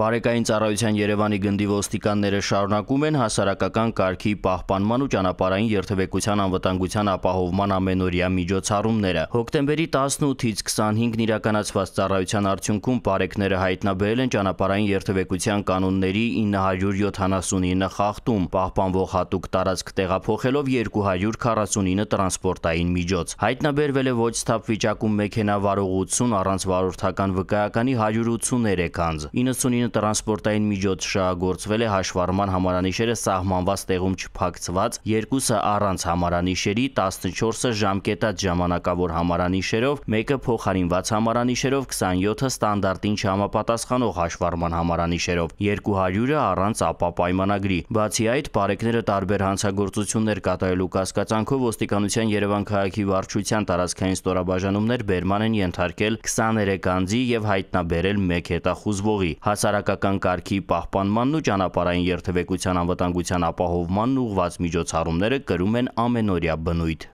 Բարեկային ծառայության Երևանի գնդի ոստիկանները շարունակում են հասարակական կարգի պահպանման ու ճանապարհային երթևեկության անվտանգության ապահովման ամենօրյա միջոցառումները։ Հոկտեմբերի 18-ից 25-ն իրականացված ծառայության արդյունքում բարեկները հայտնաբերել են ճանապարհային երթևեկության կանոնների 979 խախտում, պահպանվող հատուկ տարածք տեղափոխելով 249 տրանսպորտային միջոց։ Հայտնաբերվել է ոչ սթափ վիճակում մեքենա վարող 80 առանց վարորդական վկայականի 183 անձ։ 99 19 տրանսպորտային միջոց շահագործվել է հաշվառման համարանիշերը սահմանված տեղում չփակցված, երկուսը առանց համարանիշերի, 14-ը ժամկետած ժամանակավոր համարանիշերով, մեկը փոխարինված համարանիշերով, 27-ը ստանդարտին չհամապատասխանող հաշվառման համարանիշերով, 200-ը առանց ապա պայմանագրի։ Բացի այդ, բարեկները տարբեր հանցագործություններ կատարելու կասկածանքով ոստիկանության Երևան քաղաքի վարչության տարածքային ստորաբաժանումներ բերման են ենթարկել 23 անձի եւ հայտնաբերել 1 հետախուզվողի։ Հասար հասարակական կարգի պահպանմանն ու ճանապարհային երթևեկության անվտանգության ապահովմանն ուղղված միջոցառումները կրում են ամենօրյա բնույթ։